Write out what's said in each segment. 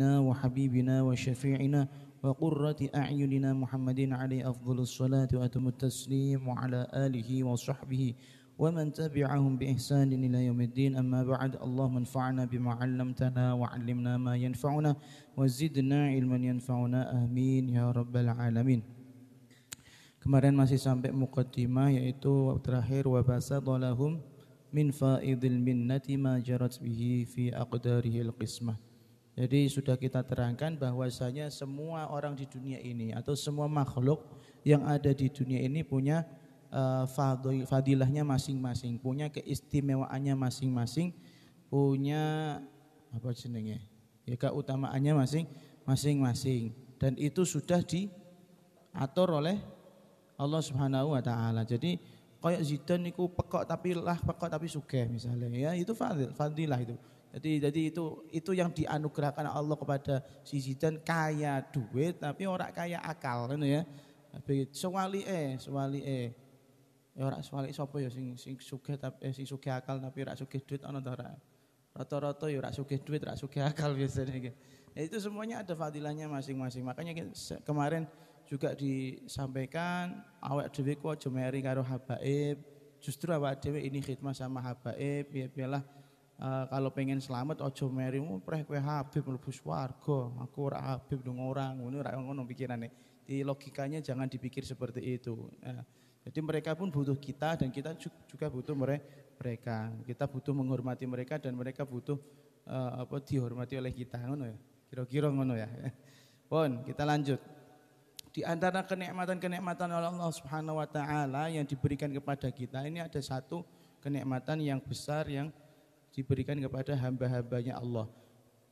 وحبيبنا وشفيعنا وقرة أعيننا محمد عليه أفضل الصلاة وأتم التسليم وعلى آله وصحبه ومن تبعهم بإحسان إلى يوم الدين أما بعد اللهم انفعنا بما علمتنا وعلمنا ما ينفعنا وزدنا علما ينفعنا آمين يا رب العالمين Kemarin masih sampai mukaddimah yaitu terakhir wa basadalahum min faidil minnati ma jarat bihi fi aqdarihil qismah. Jadi sudah kita terangkan bahwasanya semua orang di dunia ini atau semua makhluk yang ada di dunia ini punya eh, fadilahnya masing-masing, punya keistimewaannya masing-masing, punya apa jenenge? Ya keutamaannya masing masing-masing dan itu sudah diatur oleh Allah Subhanahu wa taala. Jadi kayak zidan niku pekok tapi lah pekok tapi sugih misalnya ya itu fadil, fadilah itu. Jadi jadi itu itu yang dianugerahkan Allah kepada si Zidan kaya duit tapi orang kaya akal kan ya. Tapi sewali eh sewali eh ya orang sewali sapa ya sing sing suge tapi eh, sing suge akal tapi ora suge duit orang tuh roto Rata-rata ya ora suge duit, ora suge akal biasanya gitu. Nah, itu semuanya ada fadilahnya masing-masing. Makanya kemarin juga disampaikan awak dewi ku aja karo habaib. Justru awak dewi ini khidmat sama habaib ya biarlah Eh, kalau pengen selamat ojo meri mu preh kowe Habib mlebu swarga. Aku ora Habib dong orang ngono ora ngono pikirane. Di logikanya jangan dipikir seperti itu. Eh, jadi mereka pun butuh kita dan kita juga butuh mereka. Kita butuh menghormati mereka dan mereka butuh eh, apa dihormati oleh kita ngono ya. Kira-kira ngono ya. Pon, kita lanjut. Di antara kenikmatan-kenikmatan oleh Allah Subhanahu wa taala yang diberikan kepada kita ini ada satu kenikmatan yang besar yang diberikan kepada hamba-hambanya Allah.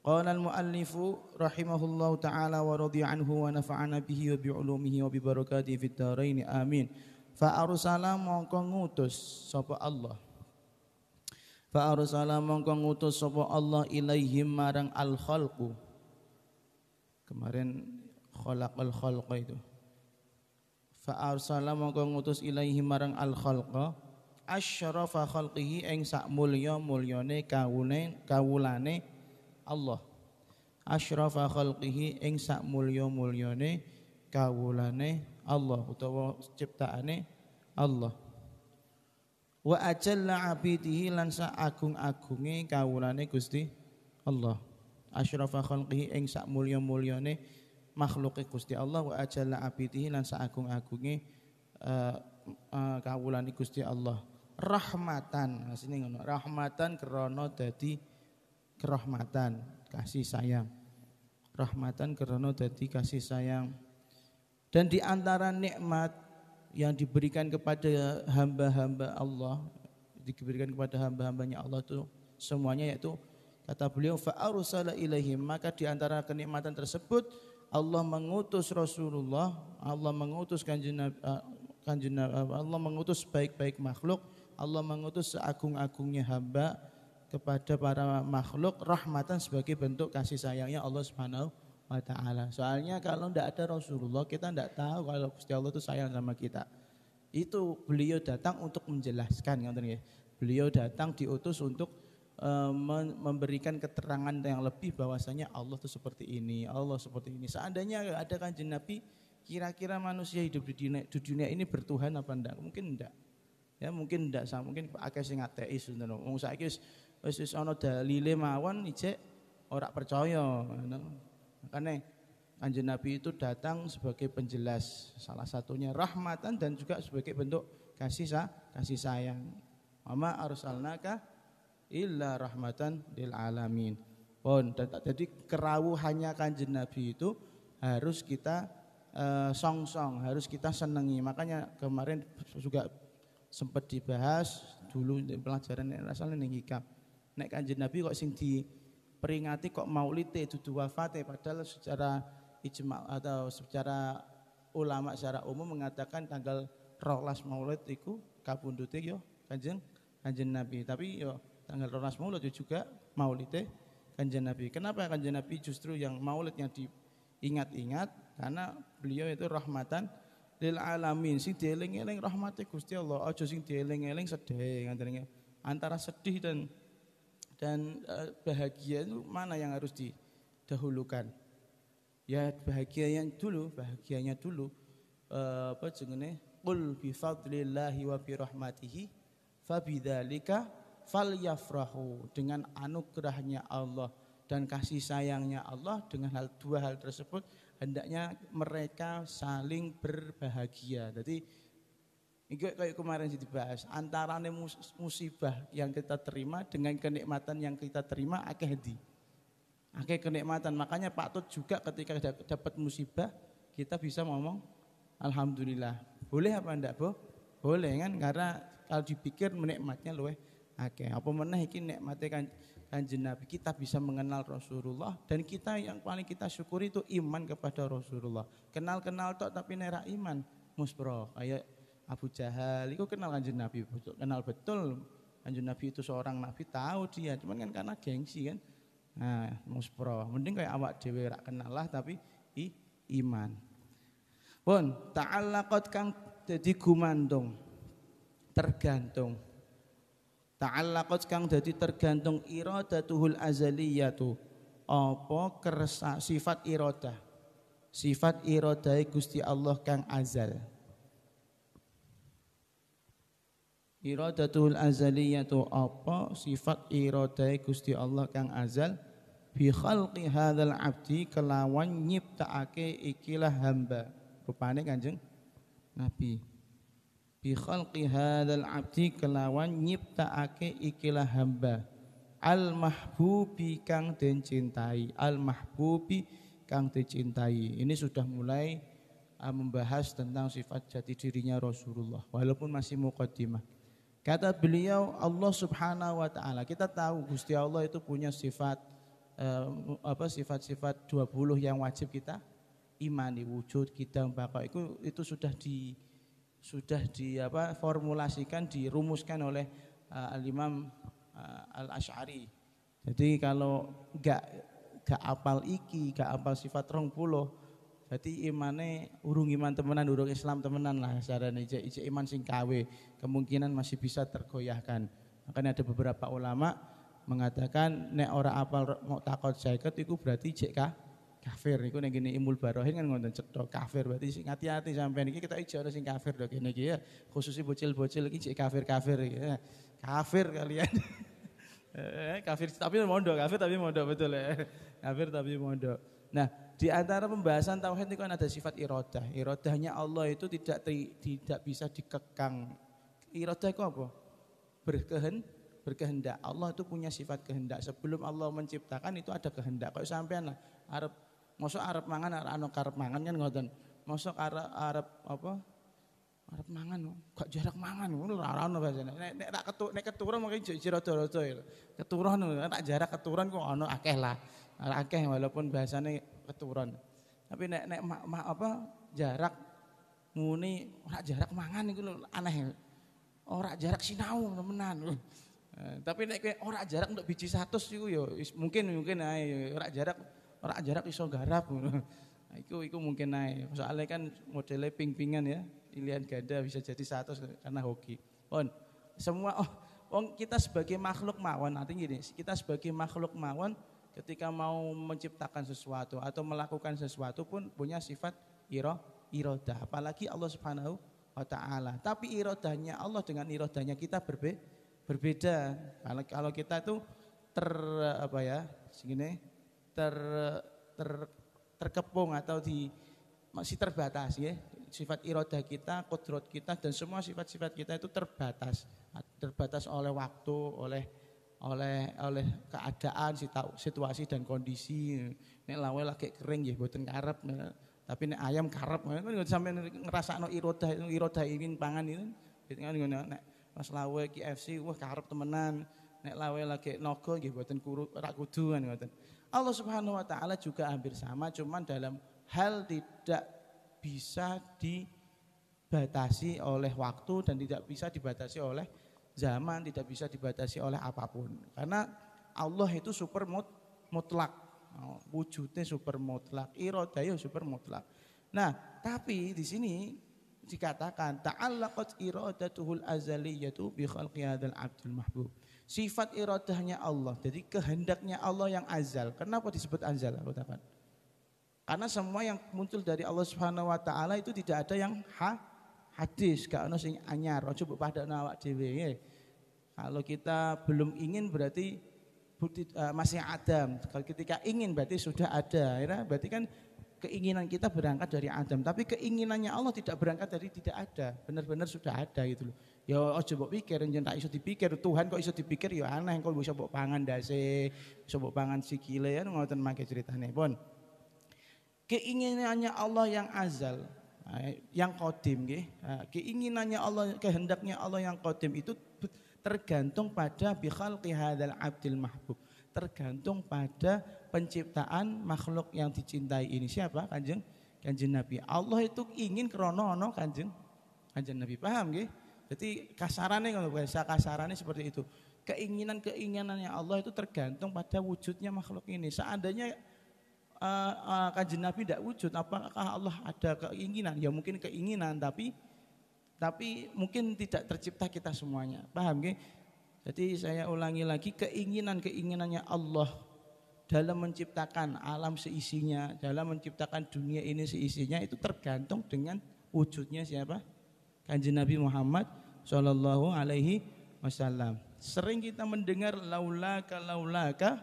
Qala al-muallifu rahimahullahu taala wa radiya anhu wa nafa'ana bihi wa bi wa bi barakatihi fid dharain amin. Fa arsala mongko ngutus sapa Allah. Fa arsala mongko ngutus sapa Allah ilaihim marang al-khalqu. Kemarin khalaqal khalqa itu. Fa arsala mongko ngutus ilaihim marang al-khalqa asyrafa khalqihi ing sak mulya-mulyane kawune kawulane Allah. Asyrafa khalqihi ing sak mulya-mulyane kawulane Allah utawa ciptaane Allah. Wa ajalla abidihi lan sak agung-agunge kawulane Gusti Allah. Asyrafa khalqihi ing sak mulya-mulyane makhluke Gusti Allah wa ajalla abidihi lan sak agung-agunge uh, uh, kawulane Gusti Allah rahmatan. maksudnya nah, ngono. Rahmatan krana dadi kerahmatan, kasih sayang. Rahmatan krana dadi kasih sayang. Dan di antara nikmat yang diberikan kepada hamba-hamba Allah, diberikan kepada hamba-hambanya Allah itu semuanya yaitu kata beliau fa arsala ilaihim maka di antara kenikmatan tersebut Allah mengutus Rasulullah, Allah mengutus kanjeng Nabi, eh, kanjeng Allah mengutus baik-baik makhluk Allah mengutus seagung-agungnya hamba kepada para makhluk rahmatan sebagai bentuk kasih sayangnya Allah Subhanahu wa taala. Soalnya kalau tidak ada Rasulullah kita tidak tahu kalau Gusti Allah itu sayang sama kita. Itu beliau datang untuk menjelaskan ngoten nggih. Beliau datang diutus untuk eh, memberikan keterangan yang lebih bahwasanya Allah itu seperti ini, Allah seperti ini. Seandainya ada kan jenabi, kira-kira manusia hidup di dunia, di dunia ini bertuhan apa enggak? Mungkin enggak. Ya mungkin tidak sama mungkin akeh sing ateis ngono. Wong saiki wis wis wis ana dalile mawon ijek ora percaya ngono. Makane Kanjeng Nabi itu datang sebagai penjelas salah satunya rahmatan dan juga sebagai bentuk kasih sa kasih sayang. Mama arsalnaka illa rahmatan lil alamin. Pon, jadi kerawu hanya kanjeng Nabi itu harus kita eh, song -song, harus kita senangi Makanya kemarin juga sempat dibahas dulu pelajaran yang rasane ning hikam. Nek Kanjeng Nabi kok sing peringati kok maulid itu dua fatih eh, padahal secara ijma atau secara ulama secara umum mengatakan tanggal rolas maulid itu kabundute yo Kanjeng Kanjeng Nabi. Tapi yo tanggal rolas maulid juga maulid Kanjeng Nabi. Kenapa Kanjeng Nabi justru yang maulid diingat-ingat karena beliau itu rahmatan lil alamin sing dieling-eling rahmate Gusti Allah aja sing dieling-eling sedih ngantene antara sedih dan dan uh, bahagia itu mana yang harus didahulukan ya bahagia yang dulu bahagianya dulu uh, apa jenenge qul bi fadlillahi wa bi rahmatihi fabidzalika falyafrahu dengan anugerahnya Allah dan kasih sayangnya Allah dengan hal dua hal tersebut hendaknya mereka saling berbahagia. Jadi itu kayak kemarin sih dibahas antara musibah yang kita terima dengan kenikmatan yang kita terima akeh di akeh kenikmatan. Makanya patut juga ketika dapat musibah kita bisa ngomong alhamdulillah. Boleh apa enggak, bu Boleh kan karena kalau dipikir menikmatnya loh, akeh. Apa menaikin nikmatnya kan kanjeng Nabi, kita bisa mengenal Rasulullah dan kita yang paling kita syukuri itu iman kepada Rasulullah. Kenal-kenal tok tapi nera iman. Musbro, Ayo Abu Jahal, itu kenal kanjeng Nabi, kenal betul. Kanjeng Nabi itu seorang Nabi tahu dia, cuman kan karena gengsi kan. Nah, musbro, mending kayak awak dewe rak kenal lah tapi i, iman. Pun ta'allaqat kang jadi gumandung, tergantung ta'allaqat kang dadi tergantung iradatuhul azaliyatu apa kersa sifat iradah sifat iradai Gusti Allah kang azal iradatul azaliyatu apa sifat iradai Gusti Allah kang azal bi khalqi hadzal abdi kelawan nyiptaake ikilah hamba rupane kanjeng Nabi bi khalqi hadzal abdi kelawan nyiptaake ikilah hamba al mahbubi kang den cintai al mahbubi kang dicintai ini sudah mulai uh, membahas tentang sifat jati dirinya Rasulullah walaupun masih mukadimah kata beliau Allah Subhanahu wa taala kita tahu Gusti Allah itu punya sifat uh, apa sifat-sifat 20 yang wajib kita imani wujud kita bakal itu itu sudah di sudah di apa formulasikan dirumuskan oleh uh, eh, Al Imam uh, eh, Al Ash'ari. Jadi kalau enggak enggak apal iki, enggak apal sifat rong puluh, berarti imane urung iman temenan, urung Islam temenan lah saran ije, ije iman sing kawe, kemungkinan masih bisa tergoyahkan. Makanya ada beberapa ulama mengatakan nek ora apal mau takut jaket itu berarti jek kafir niku ning kene Imul Barohin kan ngonten cetok kafir berarti sing hati-hati sampean iki kita ijo sing kafir to kene iki ya si bocil-bocil iki kafir-kafir ya. kafir kalian eh, kafir tapi mondok kafir tapi mondok betul ya kafir tapi mondok nah di antara pembahasan tauhid itu kan ada sifat irodah irodahnya Allah itu tidak tidak bisa dikekang irodah itu apa berkehen berkehendak Allah itu punya sifat kehendak sebelum Allah menciptakan itu ada kehendak kalau sampean lah Arab Mosok arep mangan arep anu karep mangan kan ngoten. Mosok arep arep apa? Arep mangan gak jarak mangan ngono ora ana bahasane. Nek nek tak ketu nek keturun mungkin jek rada-rada ya. Keturun nek jarak keturun kok ana akeh lah. Akeh walaupun bahasane keturun. Tapi nek nek ma, ma, apa jarak muni ora jarak mangan iku aneh. Ora oh, jarak sinau temenan. Eh, tapi nek kowe ora oh, jarak untuk biji 100 iku ya mungkin mungkin ae ora ya, jarak Orang jarak iso garap. Nah, iku iku mungkin naik. Soalnya kan modelnya ping-pingan ya. Pilihan ganda bisa jadi satu karena hoki. Pon, semua oh Wong kita sebagai makhluk mawon, artinya nah, gini, kita sebagai makhluk mawon ketika mau menciptakan sesuatu atau melakukan sesuatu pun punya sifat iro, irodah. Apalagi Allah Subhanahu wa taala. Tapi irodahnya Allah dengan irodahnya kita berbe, berbeda. kalau kita itu ter apa ya, segini ter, ter terkepung atau di masih terbatas ya sifat iroda kita, kodrot kita dan semua sifat-sifat kita itu terbatas terbatas oleh waktu, oleh oleh oleh keadaan, situasi dan kondisi. Nek lawe lagi kering ya buatin karep. Ya. Tapi nek ayam karep ya, kan ngerasa no iroda iroda ingin pangan itu. Kan nek pas lawe KFC wah karep temenan nek lawe lagi nogo nggih mboten kuru ora kudu kan Allah Subhanahu wa taala juga hampir sama cuman dalam hal tidak bisa dibatasi oleh waktu dan tidak bisa dibatasi oleh zaman, tidak bisa dibatasi oleh apapun. Karena Allah itu super mut, mutlak. Oh, wujudnya super mutlak, irodayo ya super mutlak. Nah, tapi di sini dikatakan ta'allaqat iradatuhul azaliyatu bi khalqi hadzal abdul mahbub. Sifat iradahnya Allah. Jadi kehendaknya Allah yang azal. Kenapa disebut azal? Aku katakan. Karena semua yang muncul dari Allah Subhanahu wa taala itu tidak ada yang ha hadis, gak ono sing anyar. Coba pada awak dhewe. Kalau kita belum ingin berarti e, masih Adam. Kalau ketika ingin berarti sudah ada. Ya, berarti kan keinginan kita berangkat dari Adam, tapi keinginannya Allah tidak berangkat dari tidak ada, benar-benar sudah ada gitu loh. Ya aja mbok pikir yen tak iso dipikir Tuhan kok iso dipikir ya aneh kok bisa mbok pangan dase, iso mbok pangan sikile ya ngoten mangke critane pun. Keinginannya Allah yang azal, nah, yang kodim nggih. Nah, keinginannya Allah, kehendaknya Allah yang kodim itu tergantung pada bikal hadzal abdil mahbub. Tergantung pada penciptaan makhluk yang dicintai ini siapa? Kanjeng Kanjeng Nabi. Allah itu ingin krono ono Kanjeng Kanjeng Nabi. Paham nggih? Jadi kasarannya kalau bahasa kasarannya seperti itu. Keinginan-keinginannya Allah itu tergantung pada wujudnya makhluk ini. Seandainya uh, uh, kanjeng Nabi tidak wujud, apakah Allah ada keinginan? Ya mungkin keinginan, tapi tapi mungkin tidak tercipta kita semuanya. Paham gak? Jadi saya ulangi lagi keinginan-keinginannya Allah dalam menciptakan alam seisinya, dalam menciptakan dunia ini seisinya itu tergantung dengan wujudnya siapa? Kanjeng Nabi Muhammad Shallallahu Alaihi Wasallam. Sering kita mendengar laulaka laulaka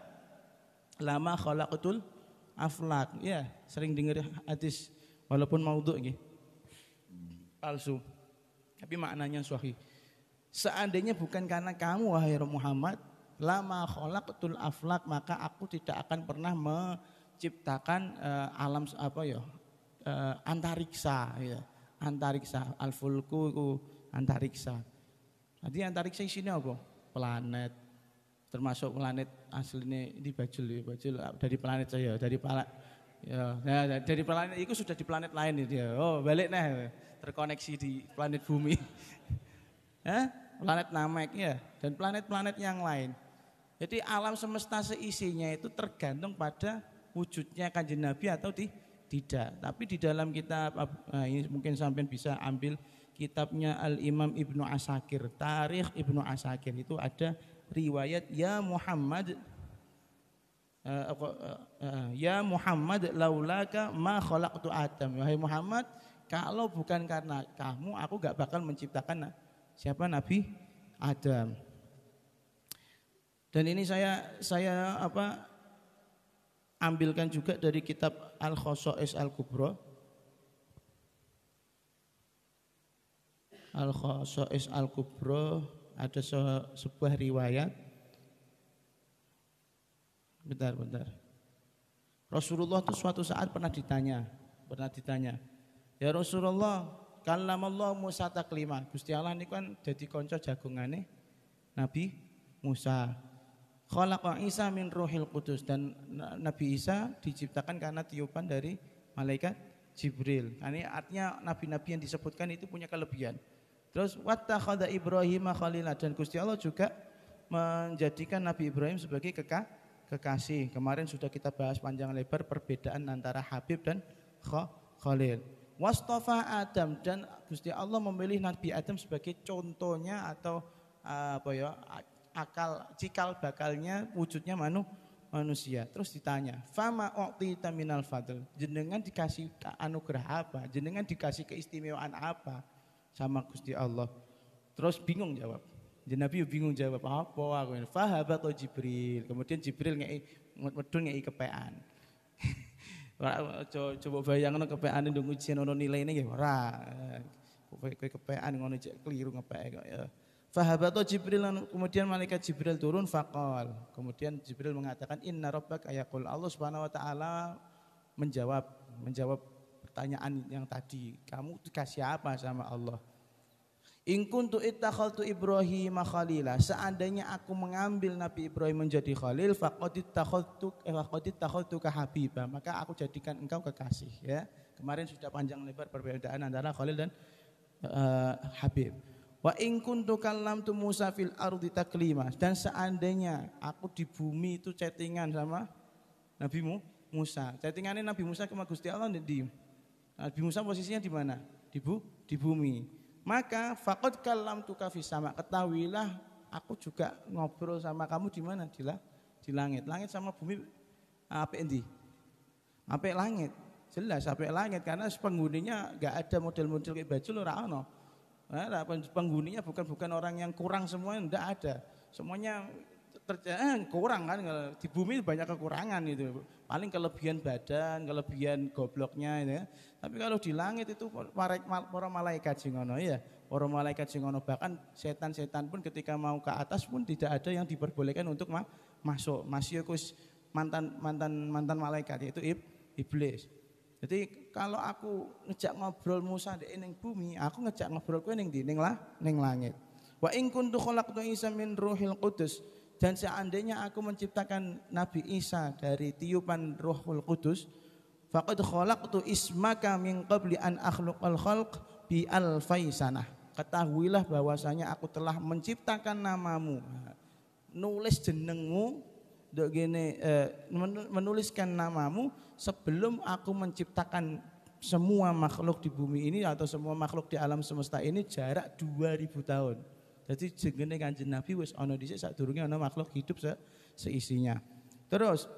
lama khalaqatul aflak. Ya, sering dengar hadis walaupun maudhu nggih. Palsu. Tapi maknanya sahih. Seandainya bukan karena kamu wahai Muhammad, lama khalaqatul aflak maka aku tidak akan pernah menciptakan uh, alam apa ya? Uh, antariksa ya. Antariksa al-fulku antariksa. Jadi antariksa di sini apa? Planet. Termasuk planet aslinya ini Bajul, ya, Bajul dari planet saya, dari planet ya, ya, dari planet itu sudah di planet lain dia. Oh, balik nih terkoneksi di planet bumi. ya, Planet Namek ya dan planet-planet yang lain. Jadi alam semesta seisinya itu tergantung pada wujudnya kanjeng Nabi atau di tidak, tapi di dalam kitab nah, ini mungkin sampai bisa ambil kitabnya Al Imam Ibnu Asakir, Tarikh Ibnu Asakir itu ada riwayat ya Muhammad eh, eh, eh, ya Muhammad laulaka ma khalaqtu Adam. Wahai Muhammad, kalau bukan karena kamu aku gak bakal menciptakan siapa Nabi Adam. Dan ini saya saya apa ambilkan juga dari kitab al khosois al kubro al khosois al kubro ada se sebuah riwayat bentar bentar Rasulullah itu suatu saat pernah ditanya pernah ditanya ya Rasulullah kalau Allah Musa taklima Gusti Allah ini kan jadi konco jagungane Nabi Musa khalaqa Isa min ruhil kudus dan Nabi Isa diciptakan karena tiupan dari malaikat Jibril. Nah, ini artinya nabi-nabi yang disebutkan itu punya kelebihan. Terus wattakhadha Ibrahim Khalilah dan Gusti Allah juga menjadikan Nabi Ibrahim sebagai keka, kekasih. Kemarin sudah kita bahas panjang lebar perbedaan antara Habib dan Khalil. Wastafa Adam dan Gusti Allah memilih Nabi Adam sebagai contohnya atau eh, apa ya akal cikal bakalnya wujudnya manu, manusia. Terus ditanya, "Fama waktu minal fadl?" Jenengan dikasih anugerah apa? Jenengan dikasih keistimewaan apa sama Gusti Allah? Terus bingung jawab. Jadi Nabi bingung jawab apa aku ini. Fahabat atau Jibril. Kemudian Jibril ngei medun ngei kepean. coba bayangkan kepean itu ujian ono nilai ini ya ora. kepean ngono cek keliru ngepek ya. Fahabato Jibril kemudian malaikat Jibril turun fakol. Kemudian Jibril mengatakan inna rabbak ayakul Allah Subhanahu wa taala menjawab menjawab pertanyaan yang tadi. Kamu dikasih apa sama Allah? In kuntu ittakhaltu Ibrahim khalila. Seandainya aku mengambil Nabi Ibrahim menjadi khalil, faqad ittakhaltu eh, faqad ittakhaltuka habiba. Maka aku jadikan engkau kekasih ya. Kemarin sudah panjang lebar perbedaan antara khalil dan uh, habib. Wa in kuntu kallamtu Musa fil ardi taklima dan seandainya aku di bumi itu chattingan sama Nabi Musa. Chattingannya Nabi Musa ke Gusti Allah di nah, Nabi Musa posisinya di mana? Di bu, di bumi. Maka fakot kalam fis sama ketahuilah aku juga ngobrol sama kamu di mana? Di, di langit. Langit sama bumi ah, apa endi? Apa langit? Jelas apa langit karena penghuninya enggak ada model-model kayak baju lo ono. Nah, penghuninya bukan bukan orang yang kurang semuanya, tidak ada. Semuanya terjadi eh, kurang kan di bumi banyak kekurangan itu paling kelebihan badan kelebihan gobloknya ya tapi kalau di langit itu para, malaikat singono ya para malaikat singono iya. bahkan setan-setan pun ketika mau ke atas pun tidak ada yang diperbolehkan untuk masuk masih mantan mantan mantan malaikat yaitu iblis jadi kalau aku ngejak ngobrol Musa di ening bumi, aku ngejak ngobrol kowe ening di ning lah ening langit. Wa in kuntu tu Isa min ruhil kudus. dan seandainya aku menciptakan Nabi Isa dari tiupan Ruhul kolak faqad tu ismaka min qabli an al khalq bi al faisana. Ketahuilah bahwasanya aku telah menciptakan namamu. Nulis jenengmu, dok gini, eh, menuliskan namamu sebelum aku menciptakan semua makhluk di bumi ini atau semua makhluk di alam semesta ini jarak 2000 tahun. Jadi jengene Kanjeng Nabi wis ana dhisik sadurunge ana makhluk hidup se seisinya. Terus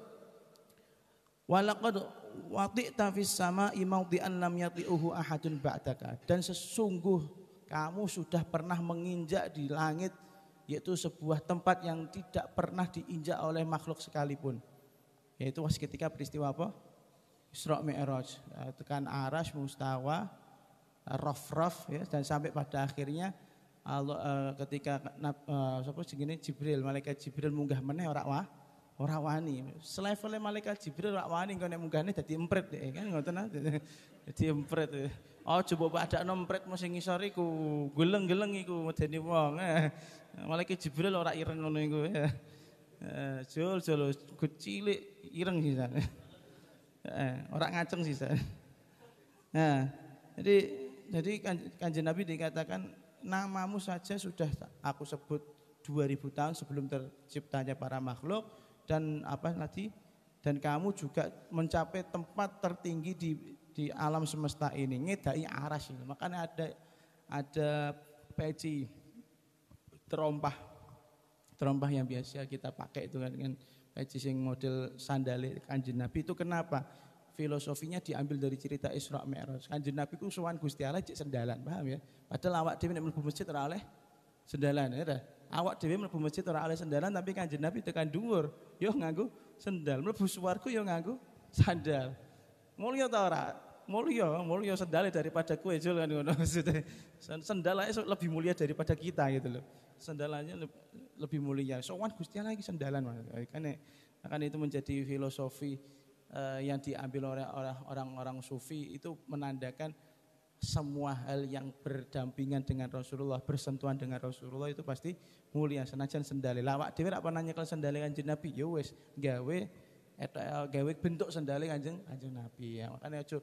walaqad wati'ta tafis sama imaudi'an lam yati'uhu ahadun ba'daka dan sesungguh kamu sudah pernah menginjak di langit yaitu sebuah tempat yang tidak pernah diinjak oleh makhluk sekalipun. Yaitu ketika peristiwa apa? Isra Mi'raj, eh, tekan aras mustawa, raf-raf eh, ya dan sampai pada akhirnya Allah uh, ketika uh, sapa segini Jibril, malaikat Jibril munggah meneh ora wa, ora wani. Selevele malaikat Jibril ora wani nggone nek munggahne dadi emprit deh, ya, kan ngoten ah. Dadi emprit. Ya. Oh coba ada mau mesti ngisor iku, geleng-geleng iku medeni wong. Malaikat Jibril ora ireng ngono iku ya. Jul jul cilik ireng sih Eh, orang ngaceng sih saya. Nah, jadi jadi kan, kanjeng Nabi dikatakan namamu saja sudah aku sebut 2000 tahun sebelum terciptanya para makhluk dan apa nanti dan kamu juga mencapai tempat tertinggi di di alam semesta ini ngedai aras ini makanya ada ada peci terompah terompah yang biasa kita pakai itu kan, kan haji sing model sandale kanjeng Nabi itu kenapa? Filosofinya diambil dari cerita Isra Mi'raj. Kanjeng Nabi ku sowan Gusti Allah cek sendalan, paham ya? Padahal awak dhewe nek mlebu masjid ora oleh sendalan, ya Awak dhewe mlebu masjid ora oleh sendalan tapi kanjeng Nabi tekan dhuwur, yo nganggo sendal. Mlebu swarga yo nganggo sandal. Mulya ta ora? Mulya, mulya daripada kue jul kan ngono maksudnya. Sendal lebih mulia daripada kita gitu loh sendalannya lebih mulia. Sowan Gusti Allah iki sendalan makanya akan kan itu menjadi filosofi uh, yang diambil oleh orang-orang sufi itu menandakan semua hal yang berdampingan dengan Rasulullah, bersentuhan dengan Rasulullah itu pasti mulia senajan sendali. Lawak dhewe apa nanya kalau sendali Kanjeng Nabi ya wis gawe eto, eh, gawe bentuk sendali Kanjeng Kanjeng Nabi ya. Makane aja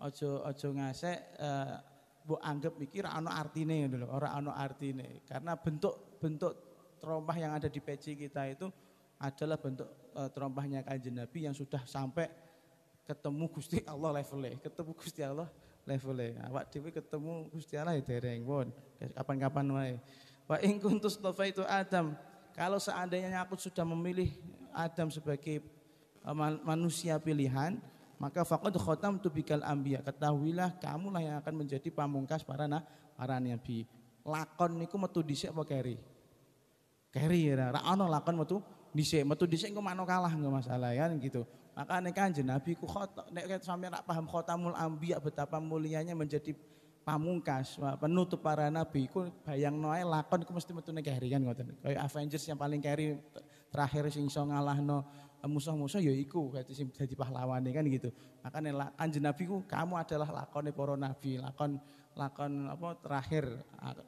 aja aja ngasek uh, bu anggap mikir arti artine dulu orang ano arti artine. Karena bentuk-bentuk terompah yang ada di peci kita itu adalah bentuk e, terompahnya kanjeng Nabi yang sudah sampai ketemu Gusti Allah levelnya, ketemu Gusti Allah levelnya. Nah, awak dewi ketemu Gusti Allah ya dereng bon Kapan-kapan wae. Wa in kuntus itu Adam. Kalau seandainya aku sudah memilih Adam sebagai eh, manusia pilihan, maka faqad tu tubikal ambia ketahuilah kamulah yang akan menjadi pamungkas para nah, para nabi lakon niku metu dhisik apa keri keri ya ra ono lakon metu dhisik metu dhisik engko mana kalah enggak masalah ya gitu maka nek kanjeng nabi ku khotam nek sampe ra paham khotamul ambia betapa mulianya menjadi pamungkas penutup para nabi ku bayang noe lakon ku mesti metu nek keri kan ngoten kaya Avengers yang paling keri terakhir sing iso ngalahno musuh-musuh ya iku jadi sing dadi pahlawane kan gitu. Makane kanjeng Nabi ku kamu adalah lakone para nabi, lakon lakon apa terakhir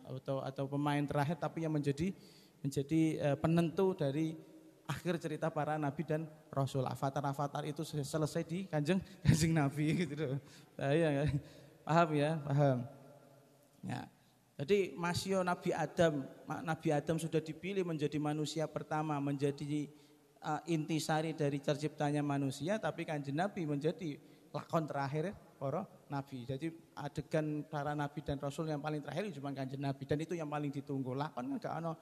atau atau pemain terakhir tapi yang menjadi menjadi e, penentu dari akhir cerita para nabi dan rasul. Avatar-avatar itu selesai di Kanjeng Kanjeng Nabi gitu Nah, iya, iya, paham ya, paham. Ya. Jadi masio Nabi Adam, Nabi Adam sudah dipilih menjadi manusia pertama, menjadi uh, intisari dari terciptanya manusia tapi kanjeng Nabi menjadi lakon terakhir para nabi. Jadi adegan para nabi dan rasul yang paling terakhir cuma kanjeng Nabi dan itu yang paling ditunggu. Lakon kan gak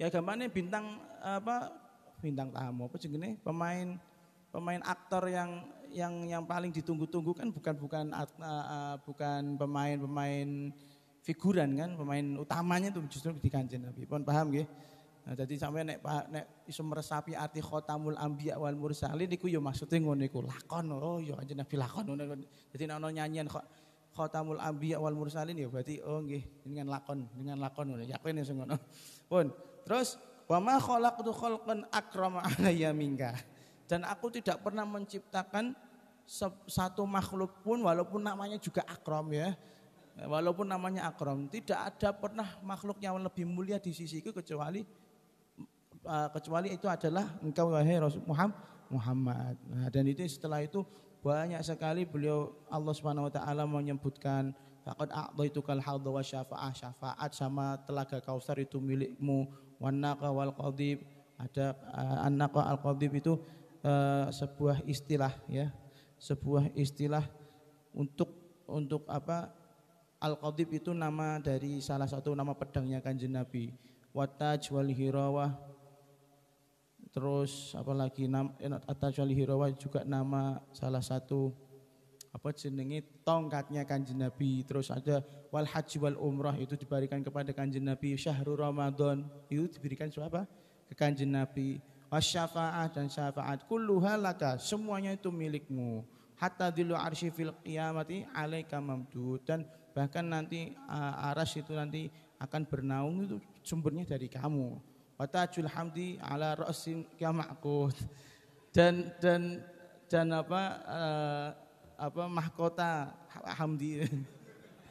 ya gambarnya bintang apa bintang tamu apa jenenge pemain pemain aktor yang yang yang paling ditunggu-tunggu kan bukan bukan uh, bukan pemain-pemain figuran kan pemain utamanya itu justru di kanjeng Nabi. Pun paham gak Nah, jadi sampai nek nek isu meresapi arti khotamul anbiya wal mursalin niku yo ya maksudnya ngono niku lakon oh yo ya anjen nabi lakon ngono. jadi nono nyanyian kok khotamul anbiya wal mursalin ya berarti oh nggih dengan lakon dengan lakon ngono. Yakin ya sing ngono. Pun terus wa ma khalaqtu khalqan akrama alayya minka. Dan aku tidak pernah menciptakan satu makhluk pun walaupun namanya juga akrom ya. Walaupun namanya akrom tidak ada pernah makhluk yang lebih mulia di sisiku kecuali Eh, kecuali itu adalah engkau wahai Rasul Muhammad. Nah, dan itu setelah itu banyak sekali beliau Allah Subhanahu wa taala menyebutkan Faqad kal hadha wa syafa'ah syafa'at sama telaga Kausar itu milikmu wanaqa wal qadib ada uh, eh, annaqa al qadib itu uh, sebuah istilah ya sebuah istilah untuk untuk apa al qadib itu nama dari salah satu nama pedangnya kanjeng Nabi wataj wal hirawah terus apalagi nama eh, wali Rawa juga nama salah satu apa jenenge tongkatnya kanjeng Nabi terus ada wal haji wal umrah itu diberikan kepada kanjeng Nabi syahrul ramadan itu diberikan siapa ke kanjeng Nabi wasyafaah dan syafaat kulluha laka semuanya itu milikmu hatta dilu arsy fil qiyamati alaika mamdud dan bahkan nanti uh, aras itu nanti akan bernaung itu sumbernya dari kamu watajul hamdi ala rasim kiamakut dan dan dan apa uh, apa mahkota hamdi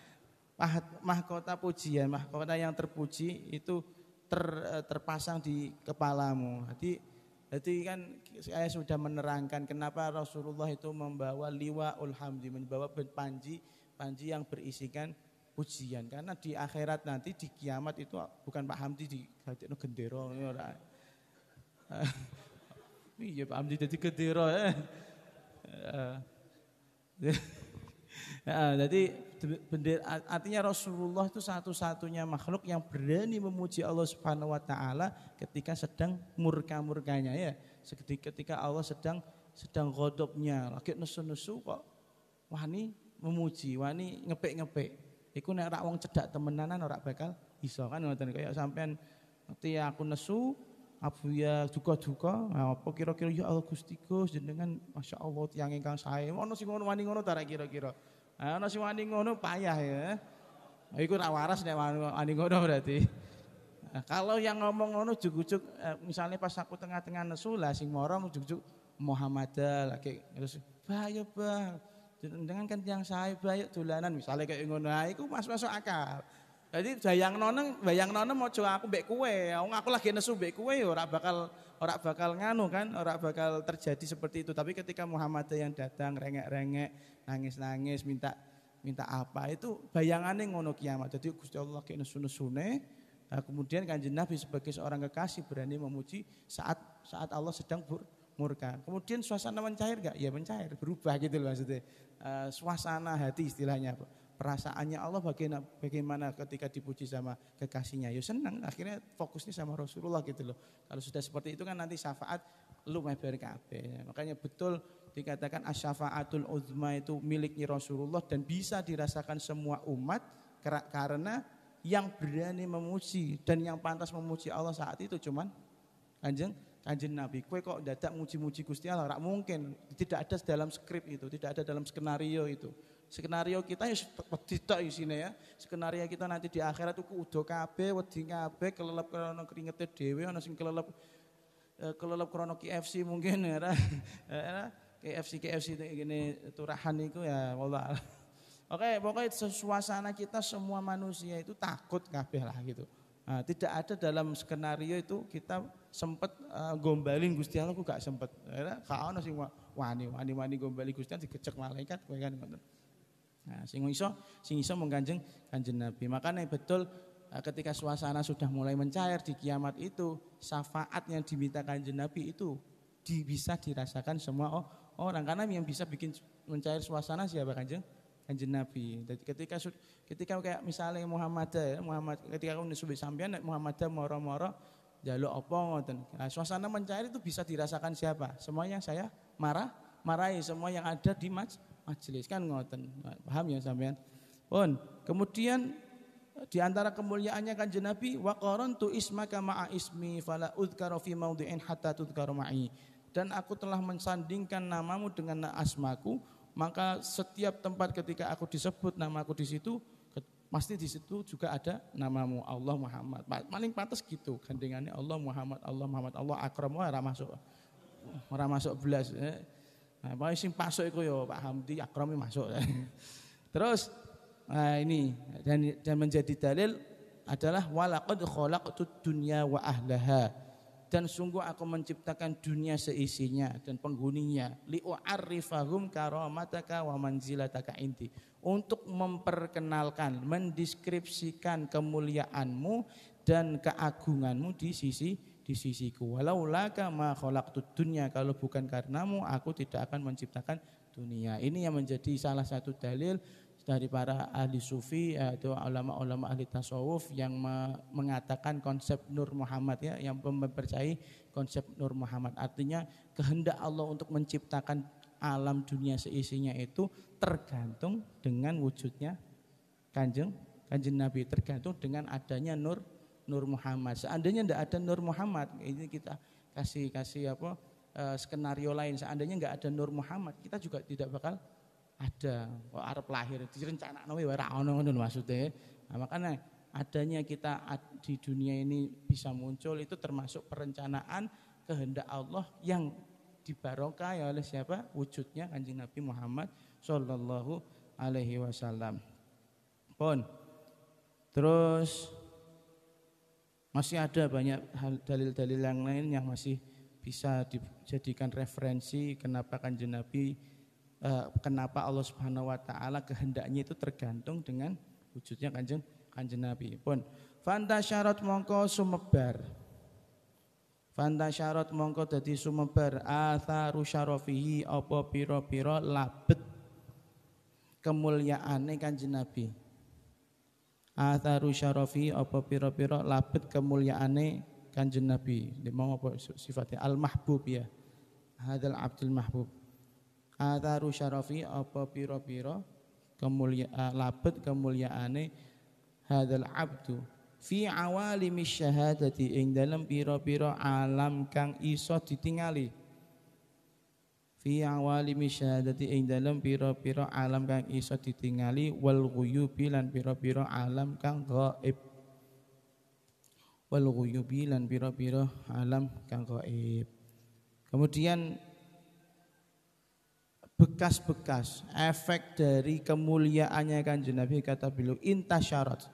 mahkota pujian mahkota yang terpuji itu ter, eh, terpasang di kepalamu jadi jadi kan saya sudah menerangkan kenapa Rasulullah itu membawa liwa ulhamdi membawa panji panji yang berisikan ujian karena di akhirat nanti di kiamat itu bukan Pak Hamdi di no gendero ora. Iya Pak Hamdi eh. Eh. Ah, jadi gendero. Nah, jadi bendera, artinya Rasulullah itu satu-satunya makhluk yang berani memuji Allah Subhanahu wa taala ketika sedang murka-murkanya ya. Ketika Allah sedang sedang godopnya, lagi nusu-nusu kok wani memuji, wani ngepek-ngepek. Iku nek rak wong cedak temenanan ora bakal iso kan ngoten kaya sampean ngerti ya, aku nesu Abu ya duka-duka, nah, apa kira-kira ya Allah Gusti Gus jenengan Masya Allah tiang ingkang sae. Ono sing ngono wani ngono tarak kira-kira. Nah, ono sing wani ngono payah ya. Nah, iku ra waras nek wani ngono berarti. Nah, kalau yang ngomong ngono jujuk juk, eh, misalnya pas aku tengah-tengah nesu lah sing juk jujuk Muhammad lagi terus bah ya bah Jangan-jangan kan yang saya bayuk dolanan misalnya kayak ngono aku mas masuk akal. Jadi bayang noneng, bayang noneng mau coba aku bek kue, aku lagi nesu bek kue, ya orang bakal orang bakal nganu kan, orang bakal terjadi seperti itu. Tapi ketika Muhammad yang datang rengek-rengek, nangis-nangis, minta minta apa itu bayangannya ngono kiamat. Jadi Gusti Allah kayak nesu-nesune, eh, kemudian kanjeng Nabi sebagai seorang kekasih berani memuji saat saat Allah sedang bur, murka. Kemudian suasana mencair gak? Ya mencair, berubah gitu loh maksudnya. Uh, suasana hati istilahnya. Perasaannya Allah bagaimana, bagaimana ketika dipuji sama kekasihnya. Ya senang, akhirnya fokusnya sama Rasulullah gitu loh. Kalau sudah seperti itu kan nanti syafaat lu meber kabeh. Makanya betul dikatakan asyafaatul uzma itu miliknya Rasulullah dan bisa dirasakan semua umat karena yang berani memuji dan yang pantas memuji Allah saat itu cuman anjing Kanjeng Nabi, kue kok dadak muji-muji Gusti Allah, rak mungkin. Tidak ada dalam skrip itu, tidak ada dalam skenario itu. Skenario kita ya di isine ya. Skenario kita nanti di akhirat itu kudo kabeh, wedi kabeh, kelelep krono keringete dhewe ana sing kelelep e, kelelep krono KFC mungkin ya. ya KFC KFC gini turahan itu ya wallah. Oke, pokoknya suasana kita semua manusia itu takut kabeh lah gitu. Nah, tidak ada dalam skenario itu kita sempat uh, eh, gombalin Gusti Allah aku gak sempat. gak kau sing wani wani wani gombali Gusti Allah dikecek malaikat kowe kan ngoten. Nah, sing iso sing iso mengkanjeng Kanjeng Nabi. Makanya betul uh, ketika suasana sudah mulai mencair di kiamat itu syafaat yang diminta Kanjeng Nabi itu di, bisa dirasakan semua oh, orang karena yang bisa bikin mencair suasana siapa Kanjeng? kanjeng Nabi. Jadi ketika ketika kayak misalnya Muhammad eh, Muhammad ketika kamu nisubi sambian Muhammad eh, moro-moro jaluk apa ngoten. Nah, suasana mencair itu bisa dirasakan siapa? Semua yang saya marah marahi semua yang ada di maj majelis kan ngoten. Nah, paham ya sampean? Pun, kemudian eh, di antara kemuliaannya kan Nabi wa qarantu ismaka ma'a ismi fala udhkaru fi maudhi'in hatta tudhkaru ma'i. Dan aku telah mensandingkan namamu dengan asmaku maka setiap tempat ketika aku disebut nama aku di situ, pasti di situ juga ada namamu Allah Muhammad. Paling pantas gitu gandengannya Allah Muhammad, Allah Muhammad, Allah Akram ora masuk. Ora masuk belas. Ya. Nah, pokoknya sing pasuk iku ya Pak Hamdi akrami masuk. Terus nah ini dan dan menjadi dalil adalah walaqad khalaqtud dunya wa ahlaha dan sungguh aku menciptakan dunia seisinya dan penghuninya liu'arrifahum karamataka wa manzilataka inti untuk memperkenalkan mendeskripsikan kemuliaanmu dan keagunganmu di sisi di sisiku walaulaka ma khalaqtu dunya kalau bukan karenamu aku tidak akan menciptakan dunia ini yang menjadi salah satu dalil dari para ahli sufi atau ulama-ulama ahli tasawuf yang mengatakan konsep Nur Muhammad ya yang mempercayai konsep Nur Muhammad artinya kehendak Allah untuk menciptakan alam dunia seisinya itu tergantung dengan wujudnya kanjeng kanjeng Nabi tergantung dengan adanya Nur Nur Muhammad seandainya tidak ada Nur Muhammad ini kita kasih kasih apa eh, skenario lain seandainya nggak ada Nur Muhammad kita juga tidak bakal ada kok arep lahir direncanakno wae ora ana ngono maksude. Nah, makanya adanya kita di dunia ini bisa muncul itu termasuk perencanaan kehendak Allah yang dibarokai ya oleh siapa? Wujudnya Kanjeng Nabi Muhammad sallallahu alaihi wasallam. Pun. Terus masih ada banyak dalil-dalil yang lain yang masih bisa dijadikan referensi kenapa Kanjeng Nabi Eh, kenapa Allah Subhanahu wa taala kehendaknya itu tergantung dengan wujudnya Kanjeng Kanjeng Nabi pun. Fanta syarat mongko sumebar. Fanta syarat mongko dadi sumebar atharu syarafihi apa pira-pira labet kemuliaane Kanjeng Nabi. Atharu syarafi apa pira-pira labet kemuliaane Kanjeng Nabi. Mau apa sifatnya al-mahbub ya. Hadal abdul mahbub ataru syarafi apa piro piro kemulia uh, labet kemuliaane hadal abdu fi awalimi syahadati ing dalam piro piro alam kang iso ditingali fi awalimi syahadati ing dalam piro piro alam kang iso ditingali wal guyubi lan piro piro alam kang gaib wal guyubi lan piro piro alam kang gaib kemudian bekas-bekas efek dari kemuliaannya kan Nabi kata beliau intasyarat.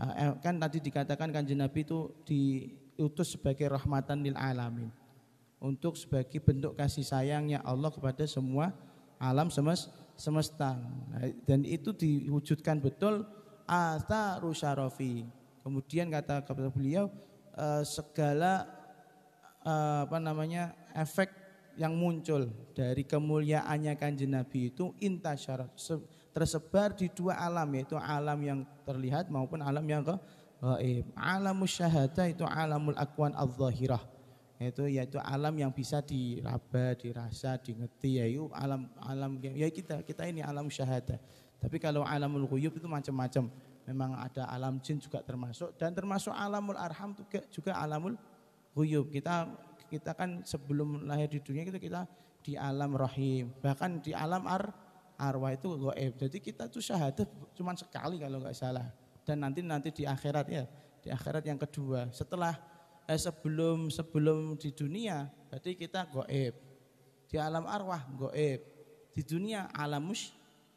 Nah, eh, kan tadi dikatakan kan Nabi itu diutus sebagai rahmatan lil alamin. Untuk sebagai bentuk kasih sayangnya Allah kepada semua alam semesta. Nah, dan itu diwujudkan betul atharu syarafi. Kemudian kata kepada beliau eh, segala eh, apa namanya efek yang muncul dari kemuliaannya kanjeng Nabi itu intasyarat tersebar di dua alam yaitu alam yang terlihat maupun alam yang gaib. alam syahadah itu alamul akwan al-zahirah yaitu yaitu alam yang bisa diraba, dirasa, dimengerti yaitu alam alam ya kita kita ini alam syahadah. Tapi kalau alamul ghuyub itu macam-macam. Memang ada alam jin juga termasuk dan termasuk alamul arham juga juga alamul ghuyub. Kita kita kan sebelum lahir di dunia kita gitu kita di alam rahim bahkan di alam ar arwah itu goib jadi kita tuh syahadat cuma sekali kalau nggak salah dan nanti nanti di akhirat ya di akhirat yang kedua setelah eh, sebelum sebelum di dunia berarti kita goib di alam arwah goib di dunia alam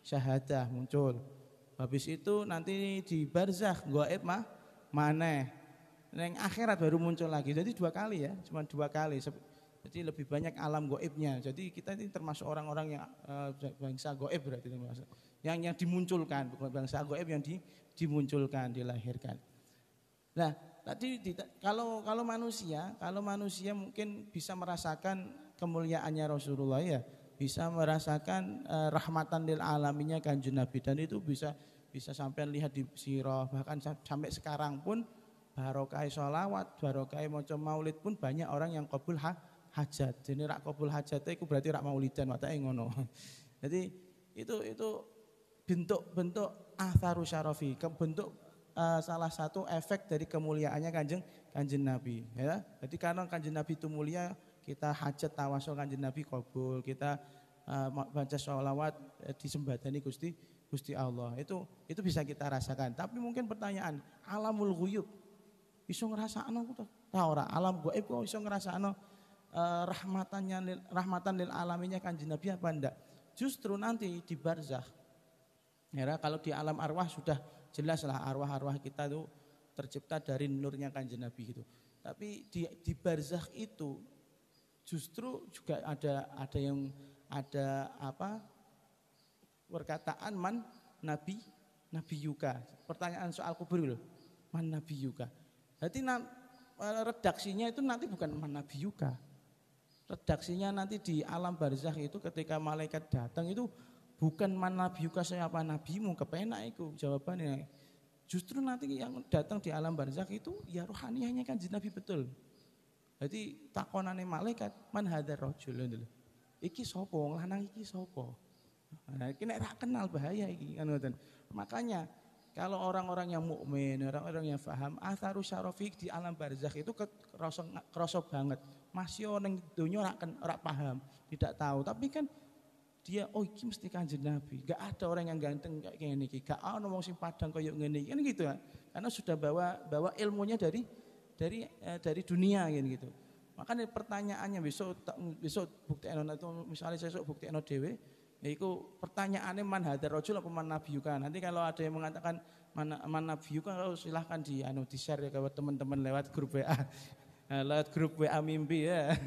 syahadah muncul habis itu nanti di barzah goib mah mana Nah, yang akhirat baru muncul lagi. Jadi dua kali ya, cuma dua kali. Jadi lebih banyak alam goibnya. Jadi kita ini termasuk orang-orang yang uh, bangsa goib berarti Yang yang dimunculkan, bukan bangsa goib yang di, dimunculkan, dilahirkan. Nah, tadi di, kalau kalau manusia, kalau manusia mungkin bisa merasakan kemuliaannya Rasulullah ya, bisa merasakan uh, rahmatan lil alaminya kanjeng Nabi dan itu bisa bisa sampai lihat di sirah bahkan sampai sekarang pun barokai sholawat, barokai mau maulid pun banyak orang yang kabul ha, hajat. Jadi rak kabul hajat itu berarti rak maulidan mata ngono. Jadi itu itu bentuk-bentuk atharu syarofi, bentuk uh, salah satu efek dari kemuliaannya kanjeng kanjeng Nabi. Ya. Jadi karena kanjeng Nabi itu mulia, kita hajat tawasul kanjeng Nabi kabul, kita uh, baca sholawat uh, disembadani Gusti Gusti Allah. Itu itu bisa kita rasakan. Tapi mungkin pertanyaan, alamul guyub ngerasa ngrasakno ku ta ora alam gaib kok iso ngerasa eh, rahmatannya rahmatan lil alaminya kanjeng Nabi apa ndak justru nanti di barzah ya kalau di alam arwah sudah jelas lah arwah-arwah kita itu tercipta dari nurnya kan Nabi itu. tapi di di barzah itu justru juga ada ada yang ada apa perkataan man nabi nabi yuka pertanyaan soal kubur man nabi yuka jadi eh, redaksinya itu nanti bukan yuka Redaksinya nanti di alam barzakh itu ketika malaikat datang itu bukan yuka saya apa nabimu kepenak itu jawabannya. Justru nanti yang datang di alam barzakh itu ya rohaniahnya kan nabi betul. Jadi takonane malaikat man hadzal rajul Iki sapa lanang iki sapa? Nah, ini rak kenal bahaya iki kan Makanya kalau orang-orang yang mukmin, orang-orang yang faham, atharu syarofik di alam barzakh itu kerosok banget. Masih orang dunia orang, orang paham, tidak tahu. Tapi kan dia oh ini mesti kanjeng Nabi. Gak ada orang yang ganteng kayak gini Gak ada orang yang padang kayak gini. Kan gitu ya. Karena sudah bawa bawa ilmunya dari dari eh, dari dunia kan gitu. Makanya pertanyaannya besok besok bukti itu misalnya besok bukti dewe, Iku pertanyaannya man hadar rojul apa man nabiyuka. Nanti kalau ada yang mengatakan man, man nabiyuka, kalau oh, silahkan di anu di share ya ke teman-teman lewat grup WA, eh, lewat grup WA mimpi ya.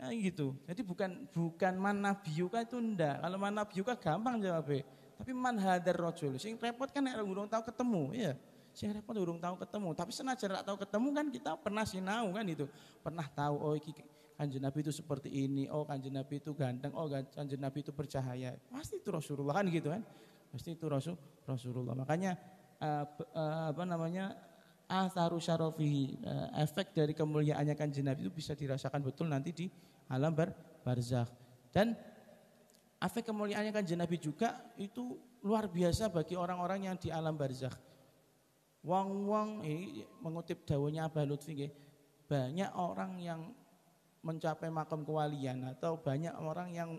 Nah, gitu. Jadi bukan bukan man nabiyuka itu ndak. Kalau man nabiyuka gampang jawabnya. Tapi man hadar rojul. Sing repot kan orang urung tahu ketemu, ya. Sing repot urung tahu ketemu. Tapi senajar tak tahu ketemu kan kita pernah sinau kan itu. Pernah tahu oh iki kanjeng Nabi itu seperti ini, oh kanjeng Nabi itu ganteng, oh kanjeng Nabi itu bercahaya. Pasti itu Rasulullah kan gitu kan. Pasti itu Rasul Rasulullah. Makanya uh, apa namanya atharu syarofihi eh, efek dari kemuliaannya kanjeng Nabi itu bisa dirasakan betul nanti di alam bar barzakh dan efek kemuliaannya kanjeng Nabi juga itu luar biasa bagi orang-orang yang di alam barzakh wong wong ini mengutip daunnya Abah Lutfi banyak orang yang mencapai makam kewalian atau banyak orang yang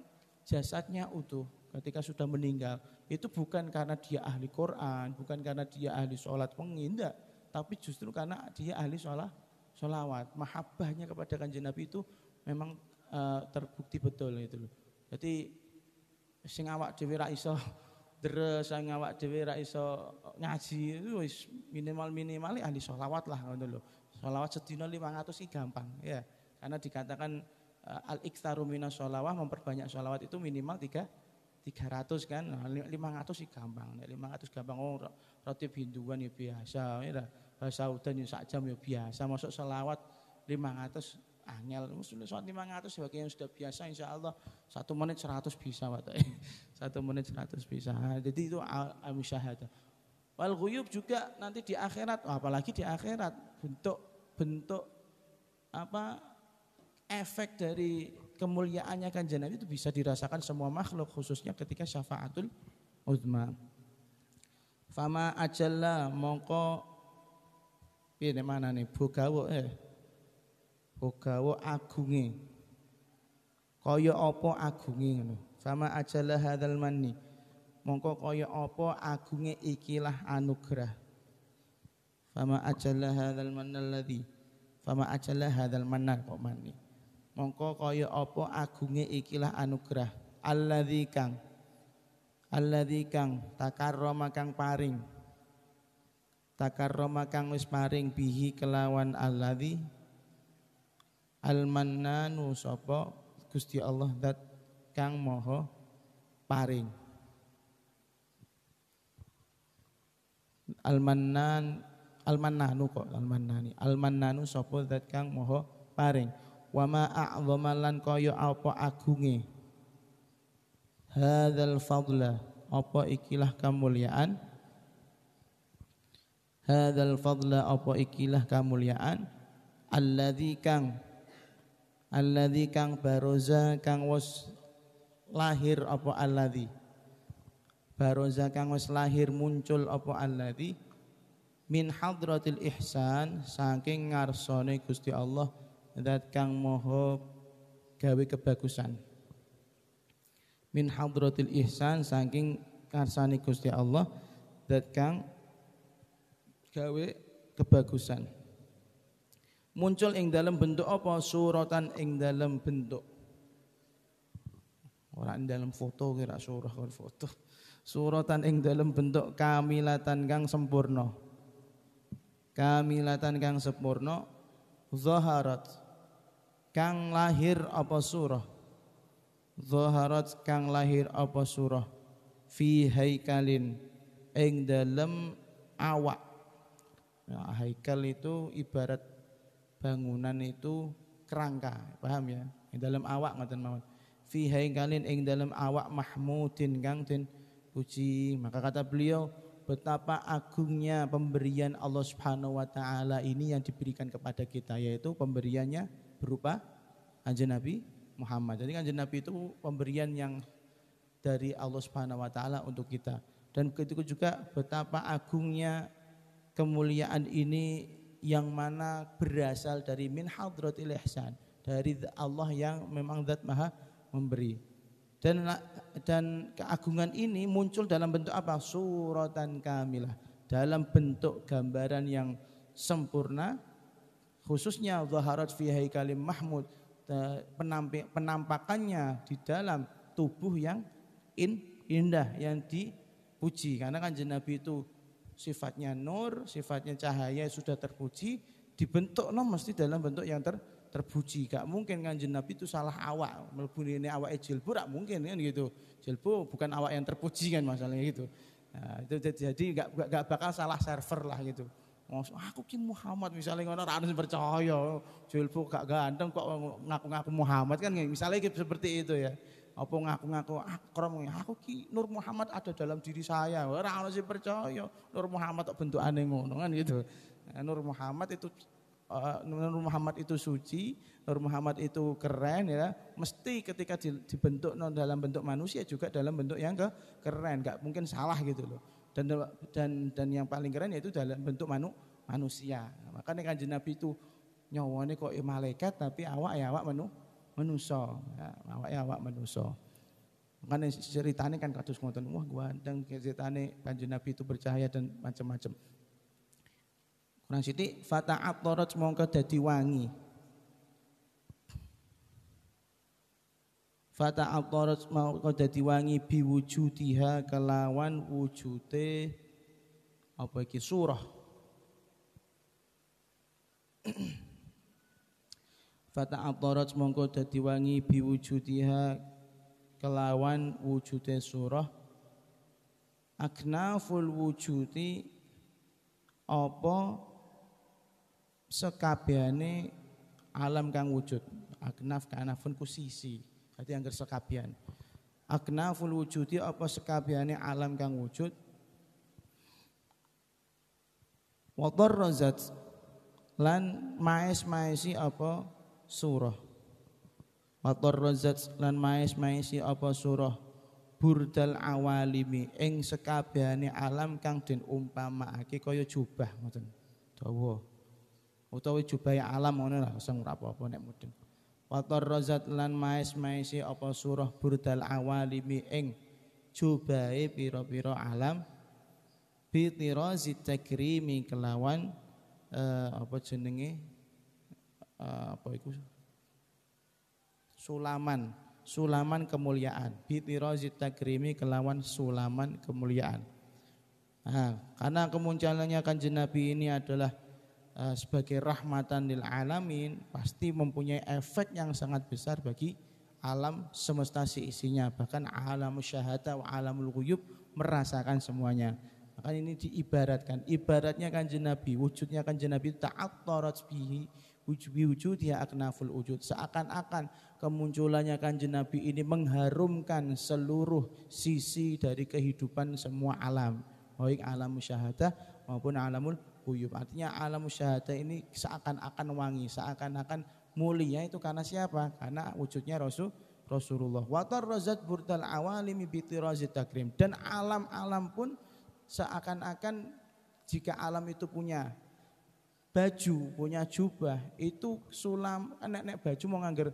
jasadnya utuh ketika sudah meninggal itu bukan karena dia ahli Quran, bukan karena dia ahli sholat pengindah, tapi justru karena dia ahli sholat sholawat, mahabbahnya kepada kanjeng Nabi itu memang uh, terbukti betul itu loh. Jadi singawak awak dhewe ra iso deres sing awak dhewe ngaji itu minimal minimal ahli sholawat lah loh lho. Sholawat sedina 500 iki gampang ya. Karena dikatakan eh, al iktaru minas sholawah memperbanyak sholawat itu minimal tiga tiga ratus kan, nah, lima 500 sih gampang, ratus gampang, oh roti Hinduan ya biasa, ya bahasa udan ya sak jam ya biasa, masuk selawat 500 angel, musuh sholat 500 sebagai yang sudah biasa insya Allah satu menit seratus bisa waktu satu menit seratus bisa, nah, jadi itu al-musyahadah. Wal guyub juga nanti di akhirat, apalagi di akhirat bentuk bentuk apa efek dari kemuliaannya kanjeng Nabi itu bisa dirasakan semua makhluk khususnya ketika syafaatul uzma. Fama ajalla mongko piye mana nih bugawo eh bugawo agunge. Kaya apa agunge ngono. Fama ajalla hadzal manni. Mongko kaya apa agunge ikilah anugerah. Fama ajalla hadzal manalladzi. Fama ajalla hadzal manna kok manni mongko kaya apa agunge ikilah anugerah alladzi kang alladzi kang takarrama kang paring takarrama kang wis paring bihi kelawan alladzi almannanu sapa Gusti Allah zat kang moho paring almannan almannanu kok almannani almannanu sapa zat kang moho paring wa ma a'zama lan kaya apa agunge hadzal fadla apa ikilah kemuliaan hadzal fadla apa ikilah kemuliaan alladzi kang alladzi kang baroza kang was lahir apa alladzi baroza kang was lahir muncul apa alladzi min hadratil ihsan saking ngarsane Gusti Allah zat kang moho gawe kebagusan min hadratil ihsan saking kasani Gusti Allah zat kang gawe kebagusan muncul ing dalam bentuk apa suratan ing dalam bentuk orang ing dalam foto kira surah foto suratan ing dalam bentuk kamilatan kang sempurna kamilatan kang sempurna zaharat kang lahir apa surah zaharat kang lahir apa surah fi haikalin ing dalem awak nah, haikal itu ibarat bangunan itu kerangka paham ya Eng dalem awak ngoten mawon fi haikalin ing dalem awak mahmudin kang den puji maka kata beliau betapa agungnya pemberian Allah Subhanahu wa taala ini yang diberikan kepada kita yaitu pemberiannya berupa kanjeng Nabi Muhammad. Jadi kanjeng Nabi itu pemberian yang dari Allah Subhanahu wa taala untuk kita. Dan begitu juga betapa agungnya kemuliaan ini yang mana berasal dari min hadratil ihsan, dari Allah yang memang zat Maha memberi dan dan keagungan ini muncul dalam bentuk apa? Suratan kamilah, dalam bentuk gambaran yang sempurna khususnya zaharat fi haikalim mahmud penampakannya di dalam tubuh yang indah yang dipuji karena kan Nabi itu sifatnya nur, sifatnya cahaya sudah terpuji, dibentuk no mesti dalam bentuk yang ter, terpuji. Gak mungkin kan Nabi itu salah awak, melbu ini awak jilbu, gak mungkin kan gitu. Jilbu bukan awak yang terpuji kan masalahnya gitu. Nah, itu jadi gak gak bakal salah server lah gitu. Ah, aku ki Muhammad misalnya ngono harus percaya. Julfu gak ganteng kok ngaku-ngaku Muhammad kan misalnya seperti itu ya. Apa ngaku-ngaku akram ah, aku ki Nur Muhammad ada dalam diri saya. Ora harus sing percaya Nur Muhammad kok bentukane ngono kan gitu. Nah, Nur Muhammad itu eh, Nur Muhammad itu suci, Nur Muhammad itu keren ya. Mesti ketika dibentuk dalam bentuk manusia juga dalam bentuk yang ke keren, nggak mungkin salah gitu loh dan dan dan yang paling keren yaitu dalam bentuk manu, manusia. Makanya kanjeng Nabi itu nyawane kok ya malaikat tapi awak ya awak manu, manusia, Ya, awak ya awak Maka Makanya ceritanya kan kados ngoten, wah gua dan ceritane kanjeng Nabi itu bercahaya dan macam-macam. Kurang sithik fata'at torat mongko dadi wangi. Fata mau kau jadi wangi biwujudiha kelawan wujute apa iki surah. Fata mau kau jadi wangi biwujudiha kelawan wujute surah. Aknaful wujudi apa sekabiane alam kang wujud. Aknaf kanafun ku sisi yang angger sekabian. Aknaful wujudi apa sekabiannya alam kang wujud? Wa rozat lan maes-maesi apa surah. Wa rozat lan maes-maesi apa surah burdal awalimi ing sekabiannya alam kang den aki kaya jubah ngoten. Dawa. Utawa jubah ya alam ngono lah, sing ora apa nek mudeng. Watar rozat lan maes maesi apa surah burdal awalimi ing jubai piro piro alam bitirazi zitakrimi kelawan uh, apa jenenge uh, apa itu sulaman sulaman kemuliaan bitirazi zitakrimi kelawan sulaman kemuliaan nah, karena kemunculannya kanjeng Nabi ini adalah Eh, sebagai rahmatan lil alamin pasti mempunyai efek yang sangat besar bagi alam semesta si isinya bahkan alam syahada wa alamul ghuyub merasakan semuanya maka ini diibaratkan ibaratnya kan jenabi wujudnya kan jenabi ta'attarat bihi wujud dia aknaful wujud seakan-akan kemunculannya kan jenabi ini mengharumkan seluruh sisi dari kehidupan semua alam baik alam syahadah maupun alamul uyub. Artinya alam syahadah ini seakan-akan wangi, seakan-akan mulia ya, itu karena siapa? Karena wujudnya Rasul Rasulullah. Watar rozat burdal awali biti rozit takrim. Dan alam-alam pun seakan-akan jika alam itu punya baju, punya jubah, itu sulam, nenek-nenek kan baju mau ngangger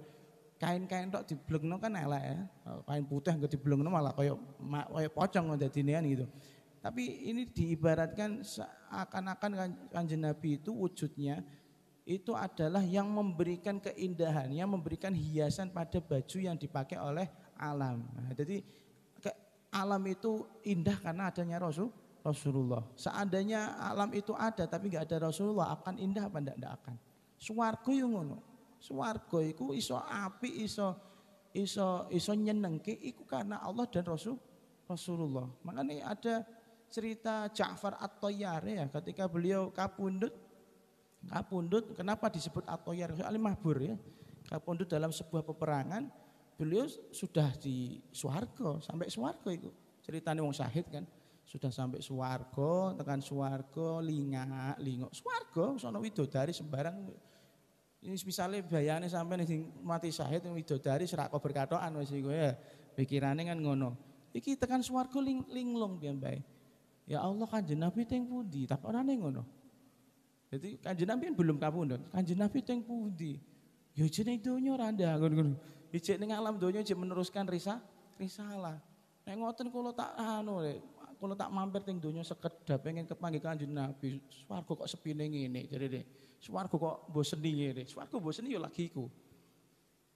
kain-kain tok diblengno kan elek ya. Kain putih nggak diblengno malah kayak kayak pocong udah gitu. Tapi ini diibaratkan seakan-akan kan kanjeng Nabi itu wujudnya itu adalah yang memberikan keindahan, yang memberikan hiasan pada baju yang dipakai oleh alam. Nah, jadi ke, alam itu indah karena adanya Rasul Rasulullah. Seandainya alam itu ada tapi nggak ada Rasulullah akan indah apa enggak, enggak akan. Suwargo yang ngono. Suwargo itu iso api iso iso iso nyenengke itu karena Allah dan Rasul Rasulullah. Makanya ada cerita Ja'far At-Toyar ya ketika beliau kapundut kapundut kenapa disebut At-Toyar soalnya mahbur ya kapundut dalam sebuah peperangan beliau sudah di suargo sampai suargo itu ceritanya Wong Syahid kan sudah sampai suargo tekan suargo linga lingok Suwargo sono widodari sembarang ini misalnya bayangnya sampai nih mati Syahid widodari serakoh berkatoan gue ya pikirannya kan ngono iki tekan Suwargo ling linglung piye baik Ya Allah kanjeng Nabi teng pundi? ning ngono. Jadi kanjeng Nabi kan belum kapundhut. Kan Nabi teng pundi? Ya jene donya ora ngono-ngono. Ijek ning alam donya ijek meneruskan risa risalah. Nek ngoten kula tak anu kula tak mampir teng donya sekedap pengen kepanggil kan Nabi. Swarga kok sepine ngene jare. Swarga kok deh. ngene. Swarga mboseni ya lagi iku.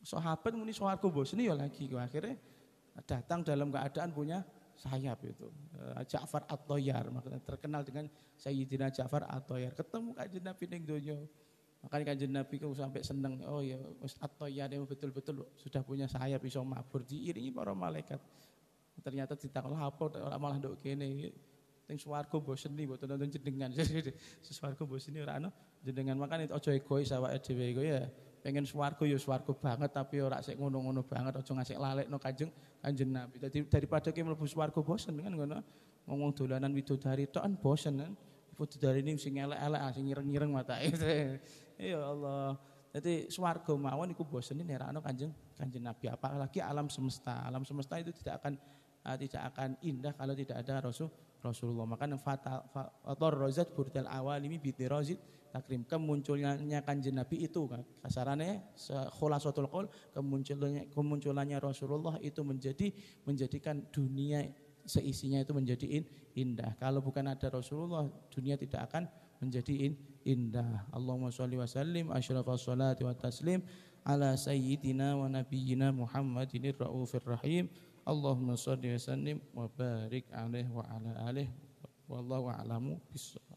Sahabat muni swarga mboseni ya lagi iku akhirnya datang dalam keadaan punya sayap itu. Eh, Ja'far At-Toyar, makanya terkenal dengan Sayyidina Ja'far At-Toyar. Ketemu kanjeng Nabi Neng Donyo. Makanya kanjeng Nabi itu sampai seneng, oh ya At-Toyar ya, betul-betul sudah punya sayap bisa mabur diiringi para malaikat. Ternyata ditakon apa orang malah ndok kene. Teng swarga bosen nih buat nonton jendengan. Swarga bosen orang ana jenengan makane itu egois ekoi dhewe iku ya pengen swargo ya swargo banget tapi ora sik ngono-ngono banget aja lalek no Kanjeng Kanjeng Nabi. Dadi daripada ki mlebu swargo bosen kan ngono. Ngomong dolanan widodari tok kan bosen kan. Widodari ini sing elek-elek ah, sing ireng-ireng matake. ya Allah. Jadi swargo mawon iku bosen ini no Kanjeng Kanjeng Nabi apalagi alam semesta. Alam semesta itu tidak akan uh, tidak akan indah kalau tidak ada Rasul Rasulullah. Makanya fatal fatal rozat burdal ini bidirozit takrim kemunculannya kanjeng Nabi itu kan kasarannya kholasatul qaul kemunculannya kemunculannya Rasulullah itu menjadi menjadikan dunia seisinya itu menjadi indah kalau bukan ada Rasulullah dunia tidak akan menjadi indah Allahumma sholli wa sallim asyrafal salati wa taslim ala sayyidina wa nabiyyina Muhammadinir raufir rahim Allahumma sholli wa sallim wa barik alaihi wa ala alihi wallahu a'lamu bissawab